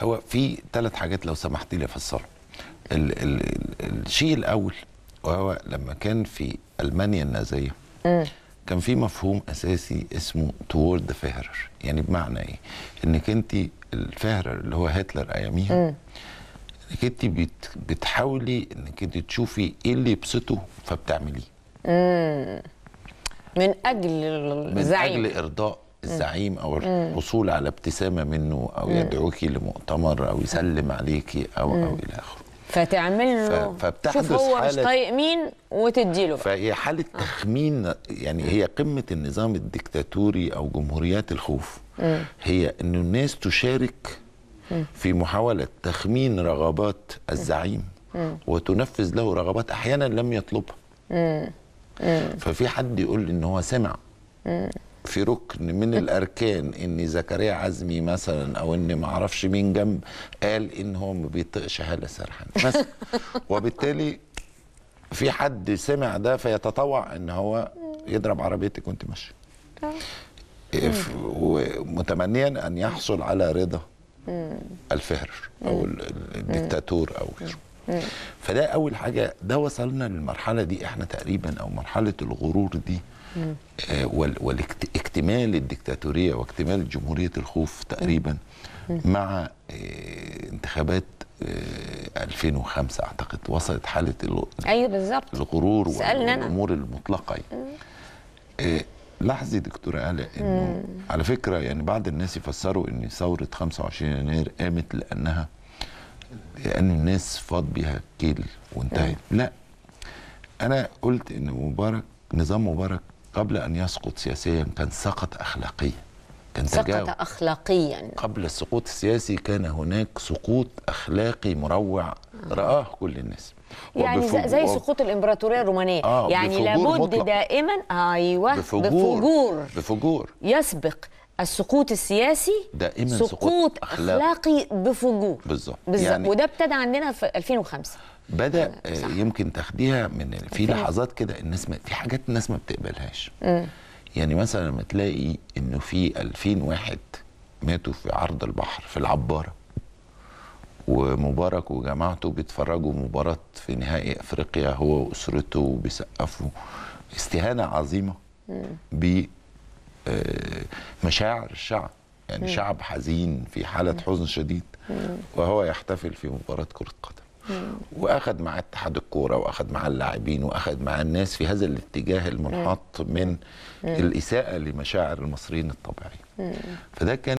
هو في ثلاث حاجات لو سمحت لي افسرهم ال ال الشيء الاول وهو لما كان في المانيا النازيه كان في مفهوم اساسي اسمه توورد فيهرر يعني بمعنى ايه انك انت الفهرر اللي هو هتلر اياميها انك انت بت بتحاولي انك انت تشوفي ايه اللي يبسطه فبتعمليه من اجل الزعيم من اجل ارضاء الزعيم او الحصول على ابتسامه منه او يدعوكي لمؤتمر او يسلم عليكي او او الى اخره فتعمل له شوف هو مش طايق مين وتدي له فهي حاله آه. تخمين يعني هي قمه النظام الدكتاتوري او جمهوريات الخوف م. هي انه الناس تشارك م. في محاوله تخمين رغبات الزعيم م. وتنفذ له رغبات احيانا لم يطلبها ففي حد يقول ان هو سمع في ركن من الاركان ان زكريا عزمي مثلا او ان ما اعرفش مين جنب قال ان هو ما بيطقش هاله سرحان مثلا وبالتالي في حد سمع ده فيتطوع ان هو يضرب عربيتك وانت ماشيه ومتمنيا ان يحصل على رضا الفهر او الدكتاتور او غيره فده اول حاجه ده وصلنا للمرحله دي احنا تقريبا او مرحله الغرور دي مم. آه، والاكتمال الدكتاتوريه واكتمال جمهوريه الخوف تقريبا مع آه، انتخابات 2005 آه، اعتقد وصلت حاله ايوه بالظبط الغرور والامور المطلقه يعني. لاحظي دكتوره الاء انه على فكره يعني بعض الناس يفسروا ان ثوره 25 يناير قامت لانها لان يعني الناس فاض بيها الكيل وانتهت أه. لا انا قلت ان مبارك نظام مبارك قبل ان يسقط سياسيا كان سقط اخلاقيا كان سقط اخلاقيا قبل السقوط السياسي كان هناك سقوط اخلاقي مروع آه. راه كل الناس يعني زي سقوط الامبراطوريه الرومانيه آه يعني لابد مطلق. دائما ايوه بفجور, بفجور بفجور يسبق السقوط السياسي دائما سقوط, سقوط أخلاق. اخلاقي بفجور بالظبط يعني وده ابتدى عندنا في 2005 بدا آه، صح. يمكن تاخديها من في لحظات كده الناس ما في حاجات الناس ما بتقبلهاش م. يعني مثلا لما تلاقي انه في 2000 واحد ماتوا في عرض البحر في العباره ومبارك وجماعته بيتفرجوا مباراه في نهائي افريقيا هو واسرته وبيسقفوا استهانه عظيمه ب آه، مشاعر الشعب يعني مم. شعب حزين في حالة حزن شديد مم. وهو يحتفل في مباراة كرة قدم وأخذ مع اتحاد الكورة وأخذ مع اللاعبين وأخذ مع الناس في هذا الاتجاه المنحط من الإساءة لمشاعر المصريين الطبيعيه فده كان